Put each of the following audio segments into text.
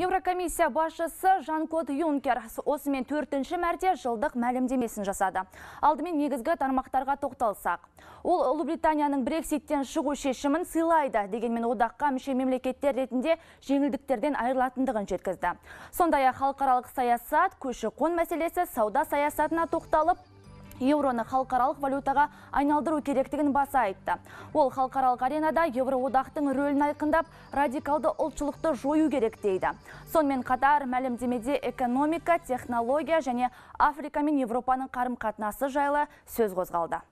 Еврокомиссия башысы Жан-Клод Юнкер осымен төртінші мәрте жылдық мәлімдемесін жасады. Алдымен негізгі тармақтарға тоқталсақ. Ол Ұлыбританияның Брекситтен шығу шешімін сыйлайды, дегенмен одаққа мүше мемлекеттер ретінде жеңілдіктерден айырлатындығын жеткізді. Сондай-ақ халықаралық саясат, көші-қон мәселесі сауда саясатына тоқталып, Евроны халықаралық валютаға айналдыру керектігін баса айтты. Ол халықаралық аренада Еуроодақтың рөлін айқындап, радикалды ұлтшылықты жою керек дейді. Сонымен қатар мәлімдемеде экономика, технология және Африка мен Европаның қарым-қатынасы жайлы сөз қозғалды.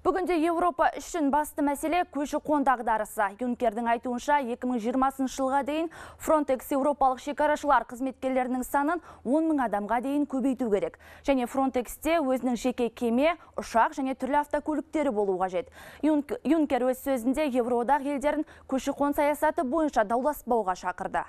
Бүгінде Европа үшін басты мәселе көші қон дағдарысы. Юнкердің айтуынша 2020 жылға дейін Фронтекс еуропалық шекарашылар қызметкерлерінің санын 10 мың адамға дейін көбейту керек. Және Фронтексте өзінің жеке кеме, ұшақ және түрлі автокөліктері болуға жет. Юнкер өз сөзінде Евроодақ елдерін көші қон саясаты бойынша дауласпауға шақырды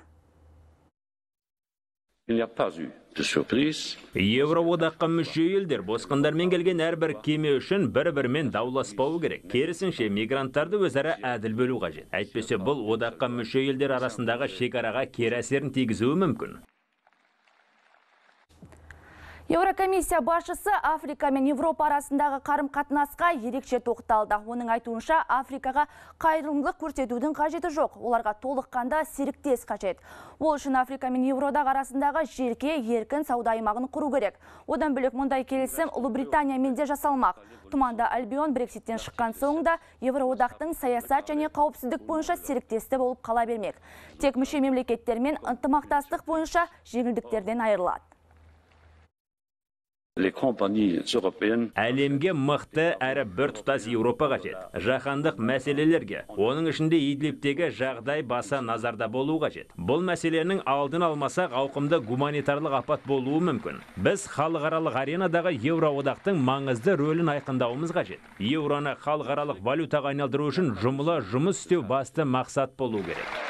еуроодаққа мүше елдер босқындармен келген әрбір кеме үшін бір бірімен дауласпауы керек керісінше мигранттарды өзара әділ бөлу қажет әйтпесе бұл одаққа мүше елдер арасындағы шекараға кері әсерін тигізуі мүмкін Еврокомиссия басшысы Африка мен Европа арасындағы қарым-қатынасқа ерекше тоқталды. Оның айтуынша Африкаға қайырымдылық көрсетудің қажеті жоқ. Оларға толыққанда серіктес қажет. Ол үшін Африка мен Евродағы арасындағы жерке еркін сауда аймағын құру керек. Одан бөлек мұндай келісім Ұлыбританиямен менде жасалмақ. туманда Альбион Брекситтен шыққан соң да Евроодақтың саясат және қауіпсіздік бойынша серіктесті болып қала бермек. Тек мүше мемлекеттермен ынтымақтастық бойынша жеңілдіктерден айырылады әлемге мықты әрі бір тұтас еуропа қажет жаһандық мәселелерге оның ішінде идлибтегі жағдай баса назарда болу қажет бұл мәселенің алдын алмаса ауқымды гуманитарлық апат болуы мүмкін біз халықаралық аренадағы еуроодақтың маңызды рөлін айқындауымыз қажет еуроны халықаралық валютаға айналдыру үшін жұмыла жұмыс істеу басты мақсат болу керек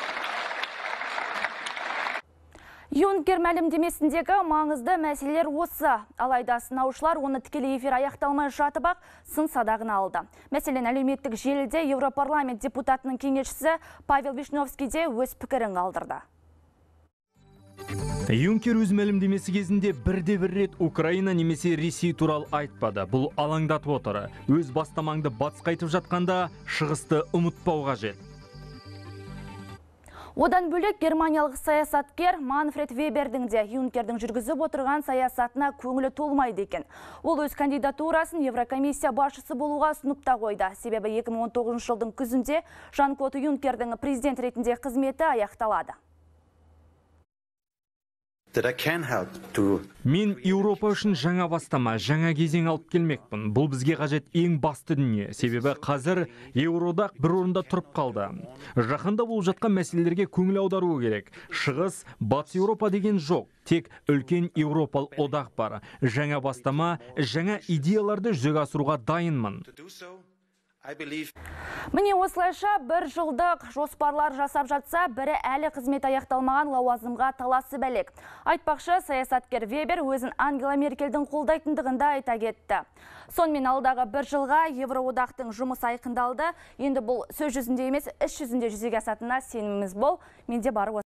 юнкер мәлімдемесіндегі маңызды мәселелер осы алайда сынаушылар оны тікелі эфир аяқталмай жатып ақ сын садағын алды мәселен әлеуметтік желіде еуропарламент депутатының кеңесшісі павел вишневский де өз пікірін қалдырды юнкер өз мәлімдемесі кезінде бірде бір рет украина немесе ресей туралы айтпады бұл алаңдатып отыр өз бастамаңды батысқа қайтып жатқанда шығысты ұмытпауға жет. Одан бөлек германиялық саясаткер Манфред Вебердің де Юнкердің жүргізіп отырған саясатына көңілі толмайды екен. Ол өз кандидатурасын Еврокомиссия басшысы болуға сұныпта қойды. Себебі 2019 жылдың күзінде жан Коту Юнкердің президент ретінде қызметі аяқталады мен еуропа үшін жаңа бастама жаңа кезең алып келмекпін бұл бізге қажет ең басты дүние себебі қазір еуроодақ бір орында тұрып қалды жақында болып жатқан мәселелерге көңіл аударуы керек шығыс батыс еуропа деген жоқ тек үлкен еуропалық одақ бар жаңа бастама жаңа идеяларды жүзеге асыруға дайынмын Міне осылайша бір жылдық жоспарлар жасап жатса, бірі әлі қызмет аяқталмаған лауазымға таласы бәлек. Айтпақшы, саясаткер Вебер өзін Ангела Меркелдің қолдайтындығында айта кетті. Сонымен алдағы бір жылға Евроодақтың жұмыс айқындалды. Енді бұл сөз жүзінде емес, іс жүзінде жүзеге асатынына сеніміміз бол. Менде бар